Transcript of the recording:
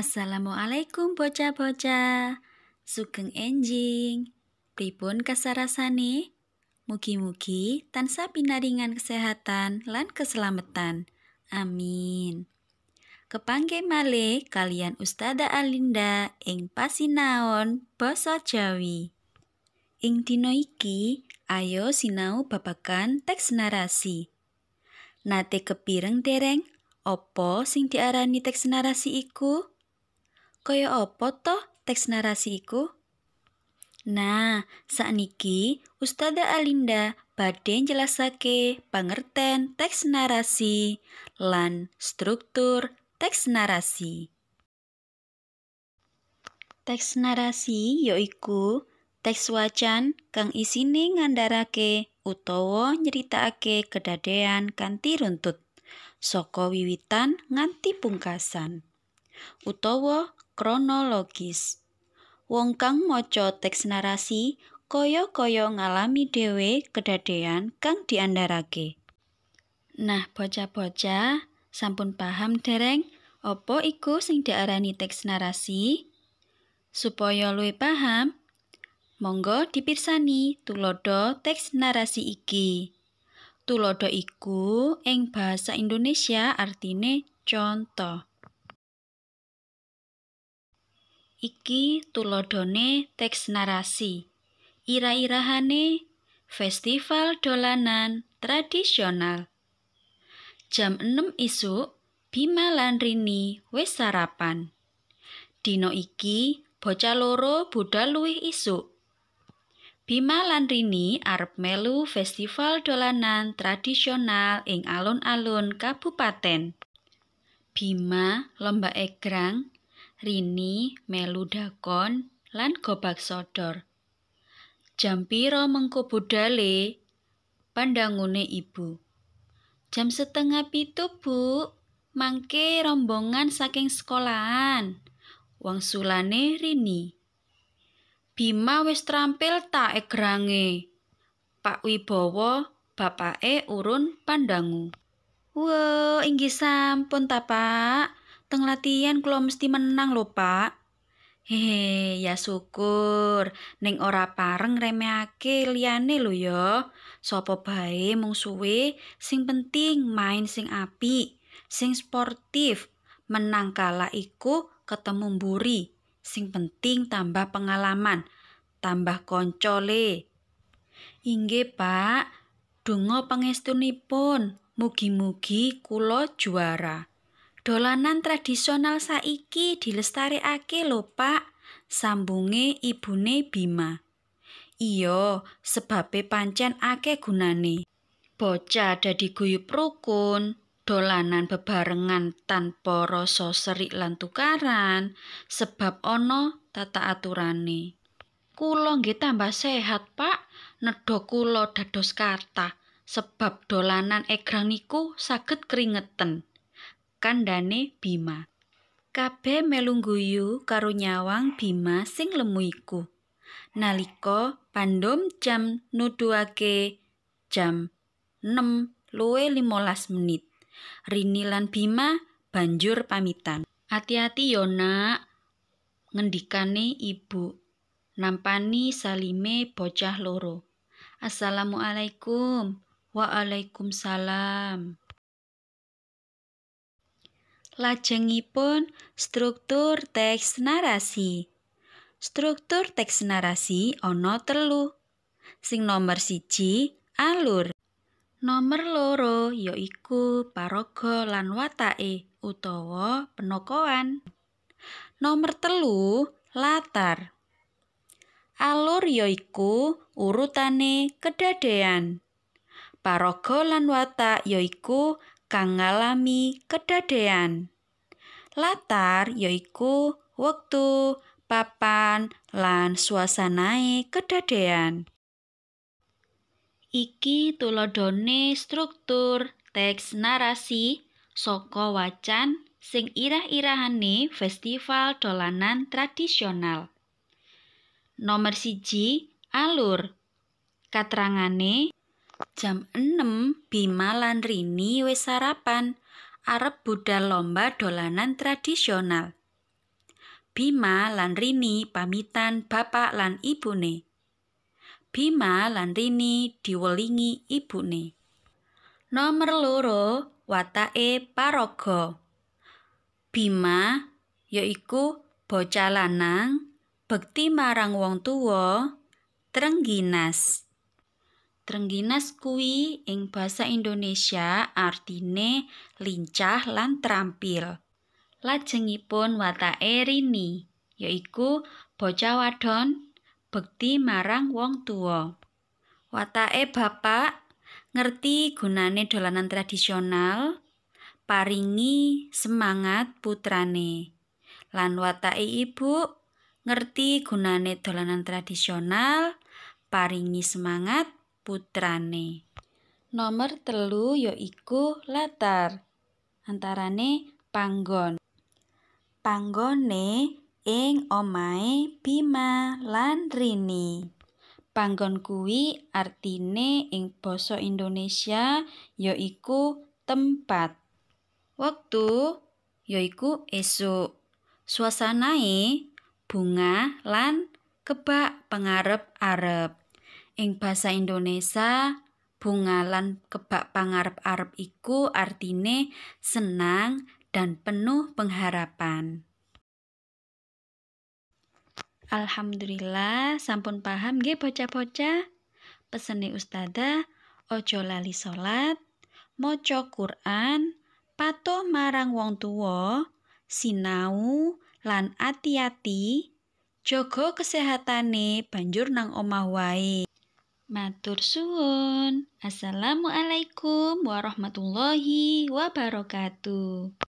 Assalamualaikum bocah-bocah. Sugeng enjing. Pripun kasarasane? Mugi-mugi tansah pinaringan kesehatan lan keselamatan. Amin. Kepangge male kalian Ustada Alinda ing pasinaon basa Jawi. Ing dina iki, ayo sinau babakan teks narasi. Nate kepireng dereng opo sing diarani teks narasi iku? Kaya apa toh teks narasi iku? Nah, ini Ustada Alinda badhe jelasake pangerten teks narasi lan struktur teks narasi. Teks narasi yaiku teks wacan kang isine ngandarake utawa nyeritakake kedadean kanthi runtut Soko wiwitan nganti pungkasan utawa kronologis. Wong kang maca teks narasi kaya-kaya ngalami dhewe kedadean kang diandharake. Nah, bocah-bocah sampun paham dereng Opo iku sing diarani teks narasi? Supaya luwih paham, monggo dipirsani tulodo teks narasi iki. Tulodo iku ing bahasa Indonesia artine contoh. iki tulodone teks narasi ira-irahane festival dolanan tradisional jam 6 isuk Bima lan Rini wis sarapan Dino iki bocah loro budal luwih isuk Bima lan Rini arep melu festival dolanan tradisional ing alun-alun Kabupaten Bima lomba egrang Rini melu dakon lan gobak sodor. Jam piro mengko budale? Pandangune ibu. Jam setengah pitu, Bu. Mangke rombongan saking sekolahan. Wangsulane Rini. Bima wis trampil tak egrange. Pak Wibowo bapake urun pandangu. Wo, inggih sampun ta, Pak. Teng latihan kulo mesti menang lho, Pak. Hehe, ya syukur. Neng ora pareng remehake liane lho ya. Sopo bae mung suwe, sing penting main sing api, sing sportif. Menang kalah iku ketemu mburi. Sing penting tambah pengalaman, tambah koncole le. Pak. Dungo pangestunipun. Mugi-mugi kulo juara. Dolanan tradisional saiki dilestarekake lho, Pak, sambunge ibune Bima. Iya, sebabe pancen akeh gunane. Bocah dadi guyub rukun, dolanan bebarengan tanpa rasa serik lan tukaran sebab ana tata aturane. Kula nggih tambah sehat, Pak. Nedha kula dados kathah sebab dolanan egrang niku saged keringeten. Kandane Bima. Kabeh melungguyu guyu karo nyawang Bima sing lemuiku. Naliko pandom jam nuduake jam 6 luwe 15 menit. Rini lan Bima banjur pamitan. Ati-ati Yona ngendikane ibu. Nampani salime bocah loro. Assalamualaikum. Waalaikumsalam. Lajengipun struktur teks narasi. Struktur teks narasi ana telu. Sing nomor siji, alur. Nomor loro yaiku paraga lan watake utawa penokoan. Nomor telu, latar. Alur yaiku urutane kedadean. Paraga lan watak yaiku kang ngalami kedadean. Latar yaiku wektu, papan, lan suasanae kedadean. Iki tulodone struktur teks narasi soko wacan sing irah-irahane festival dolanan tradisional. Nomor siji alur. Katrangane Jam 6 Bima lan Rini wis sarapan, arep budal lomba dolanan tradisional. Bima lan Rini pamitan bapak lan ibune. Bima lan Rini diwelingi ibune. Nomor loro watake paraga. Bima yaiku bocah lanang bekti marang wong tuwa trengginas. Trengginas kui ing bahasa Indonesia artine lincah lan terampil. Lajengipun watake Rini, yaiku bocah wadon bekti marang wong Wata Watake bapak ngerti gunane dolanan tradisional, paringi semangat putrane. Lan watake ibu ngerti gunane dolanan tradisional, paringi semangat putrane. Nomor telu ya latar. Antarane panggon. Panggone ing omahe Bima lan Rini. Panggon kuwi artine ing basa Indonesia ya tempat. Waktu ya esuk. Suasanae bunga lan kebak pengarep-arep. Ing bahasa Indonesia, bungalan kebak pangarep-arep iku artine senang dan penuh pengharapan. Alhamdulillah sampun paham nggih bocah-bocah. Pesene ustada ojo lali salat, maca Quran, patuh marang wong tuwa, sinau lan ati-ati, jaga kesehatane banjur nang omah wae. Matur suwun. Assalamualaikum warahmatullahi wabarakatuh.